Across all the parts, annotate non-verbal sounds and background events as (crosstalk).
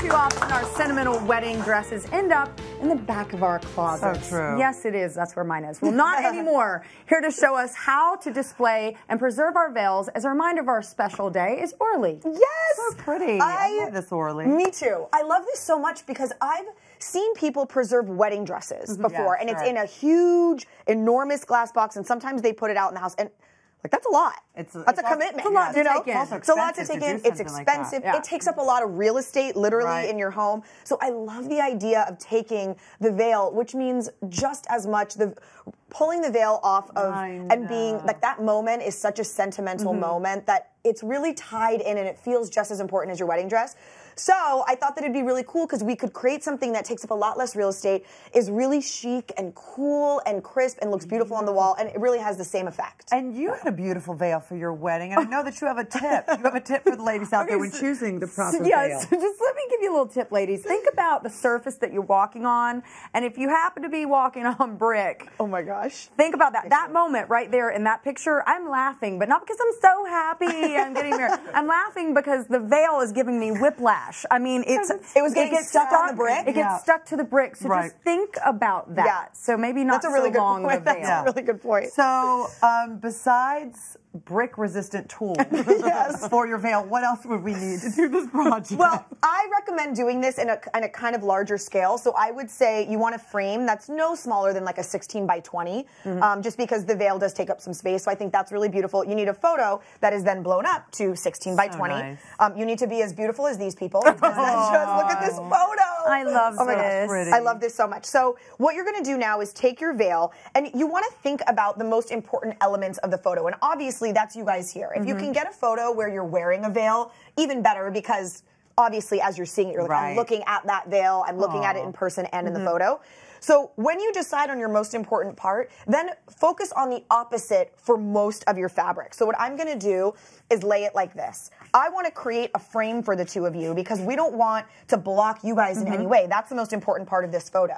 too often our sentimental wedding dresses end up in the back of our closet. So true. Yes, it is. That's where mine is. Well, not (laughs) anymore. Here to show us how to display and preserve our veils as a reminder of our special day is Orly. Yes. So pretty. I, I love this Orly. Me too. I love this so much because I've seen people preserve wedding dresses mm-hmm. before, yeah, and it's in a huge, enormous glass box, and sometimes they put it out in the house. And like that's a lot. It's a, that's it's a commitment. It's a lot yeah. to know? take in. It's a lot to take to in. It's expensive. Like yeah. It takes up a lot of real estate, literally, right. in your home. So I love the idea of taking the veil, which means just as much the pulling the veil off of and being like that moment is such a sentimental mm -hmm. moment that it's really tied in and it feels just as important as your wedding dress. So I thought that it'd be really cool because we could create something that takes up a lot less real estate, is really chic and cool and crisp and looks beautiful on the wall, and it really has the same effect. And you had a beautiful veil for your wedding, and I know that you have a tip. You have a tip for the ladies out okay, (laughs) there when so, choosing the proper so, yeah, veil. So (laughs) just let me give you a little tip, ladies. Think about the surface that you're walking on, and if you happen to be walking (laughs) on brick, oh my gosh, think about that. That moment right there in that picture, I'm laughing, but not because I'm so happy I'm getting married. I'm laughing because the veil is giving me whiplash trash. I mean, it's it was getting it gets stuck, stuck, on the brick. It gets yeah. stuck to the brick. So right. just think about that. Yeah. So maybe not that's a really so good long point. That's a really good point. So um, besides brick resistant tool (laughs) yes. (laughs) for your veil. What else would we need to do this project? Well, I recommend doing this in a, in a kind of larger scale. So I would say you want a frame that's no smaller than like a 16 by 20, mm -hmm. um, just because the veil does take up some space. So I think that's really beautiful. You need a photo that is then blown up to 16 by 20. Nice. Um, you need to be as beautiful as these people. (laughs) Just, look at this photo. I love oh this. I love this so much. So what you're going to do now is take your veil and you want to think about the most important elements of the photo. And obviously that's you guys here. If mm -hmm. you mm-hmm. can get a photo where you're wearing a veil, even better because obviously as you're seeing it, you're like, right. I'm looking at that veil, I'm looking Aww. at it in person and in mm -hmm. the mm-hmm. photo. So when you decide on your most important part, then focus on the opposite for most of your fabric. So what I'm gonna do is lay it like this. I wanna create a frame for the two of you because we don't want to block you guys in mm -hmm. any mm-hmm. way. That's the most important part of this photo.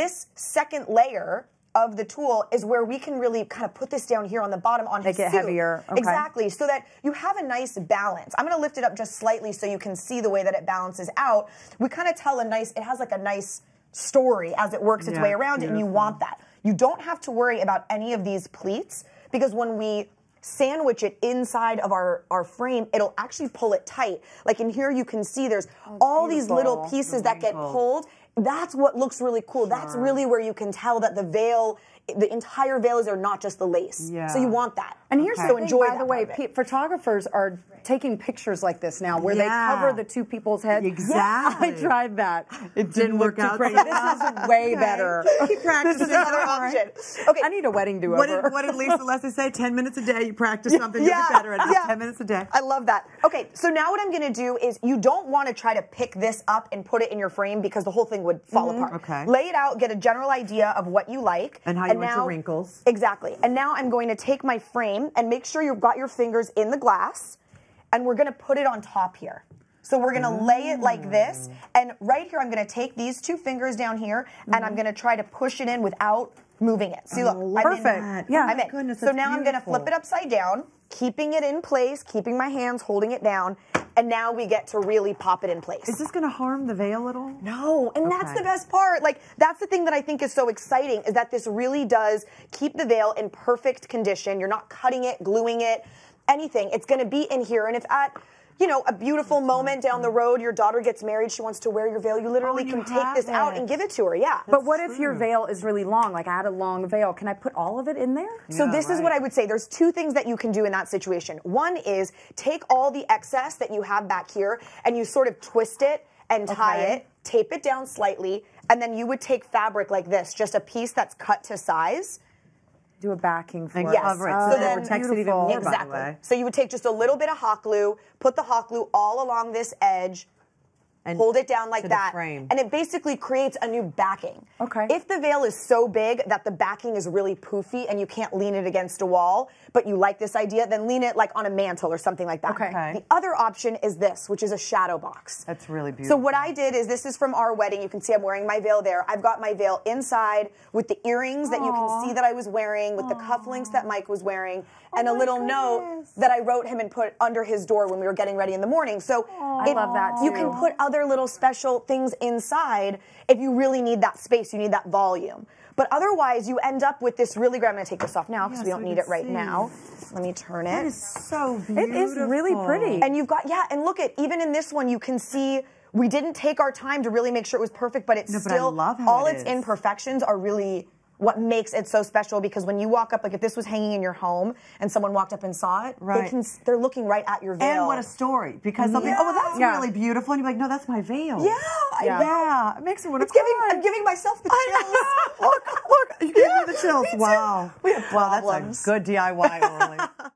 This second layer of the tool is where we can really kind of put this down here on the bottom on Make his it heavier. Okay. Exactly, so that you have a nice balance. I'm gonna lift it up just slightly so you can see the way that it balances out. We kind of tell a nice, it has like a nice story as it works its yeah, way around beautiful. it, and you want that. You don't have to worry about any of these pleats because when we sandwich it inside of our, our frame, it'll actually pull it tight. Like in here, you can see there's oh, all beautiful. these little pieces that get pulled. That's what looks really cool. Sure. That's really where you can tell that the veil, the entire veil is there, not just the lace. Yeah. So you want that. And here's okay. the thing, enjoy by the way, photographers are right. taking pictures like this now, where yeah. they cover the two people's heads. (laughs) Exactly. I tried that. It didn't, didn't work out. Great. this is way okay. better. Keep (laughs) practicing. This is another option. Okay. I need a wedding do over. What did, what did Lisa Leslie say? Ten minutes a day, you practice something, yeah. you better at it. Yeah. Ten minutes a day. I love that. Okay, so now what I'm going to do is you don't want to try to pick this up and put it in your frame because the whole thing would fall mm -hmm. apart. Okay. Lay it out. Get a general idea of what you like and how you and want now, your wrinkles. Exactly. And now I'm going to take my frame and make sure you've got your fingers in the glass and we're gonna put it on top here. So we're gonna lay it like this and right here I'm gonna take these two fingers down here mm -hmm. and I'm gonna try to push it in without moving it. See, look, oh, perfect. I'm in. Yeah, oh I'm in. Goodness, so now beautiful. I'm gonna flip it upside down, keeping it in place, keeping my hands, holding it down, and now we get to really pop it in place. Is this going to harm the veil at all? No, and okay. that's the best part. Like, that's the thing that I think is so exciting is that this really does keep the veil in perfect condition. You're not cutting it, gluing it, anything. It's going to be in here, and if at you know, a beautiful moment down the road. Your daughter gets married. She wants to wear your veil. You oh, literally oh, you can take this it. out and give it to her. Yeah. That's but what true. if your veil is really long? Like I had a long veil. Can I put all of it in there? Yeah, so this right. is what I would say. There's two things that you can do in that situation. One is take all the excess that you have back here and you sort of twist it and tie okay. it, tape it down slightly, and then you would take fabric like this, just a piece that's cut to size do a backing for and yes. cover it oh, so, so then, it protects it even more. Exactly. So you would take just a little bit of hot glue, put the hot glue all along this edge and hold it down like that. And it basically creates a new backing. Okay. If the veil is so big that the backing is really poofy and you can't lean it against a wall, but you like this idea, then lean it like on a mantle or something like that. Okay. okay. The other option is this, which is a shadow box. That's really beautiful. So what I did is this is from our wedding. You can see I'm wearing my veil there. I've got my veil inside with the earrings Aww. that you can see that I was wearing, with Aww. the cufflinks that Mike was wearing, oh and a little goodness. note that I wrote him and put under his door when we were getting ready in the morning. So it, I love that too. You can put other other little special things inside if you really need that space, you need that volume. But otherwise, you end up with this really great. I'm going to take this off now because we don't need it right see. now. Let me turn it. It is so beautiful. It is really pretty. And you've got, yeah, and look at, even in this one, you can see we didn't take our time to really make sure it was perfect, but it's no, but still, all it its imperfections are really what makes it so special because when you walk up, like if this was hanging in your home and someone walked up and saw it, right. they can, they're looking right at your veil. And what a story because they'll yeah. be, oh, well, that's yeah. really beautiful. And you're like, no, that's my veil. Yeah. Yeah. yeah. It makes me want to it's cry. Giving, I'm giving myself the chills. look, look, you gave yeah, me the (laughs) chills. Wow. We have problems. Wow, that's a good DIY, only. (laughs)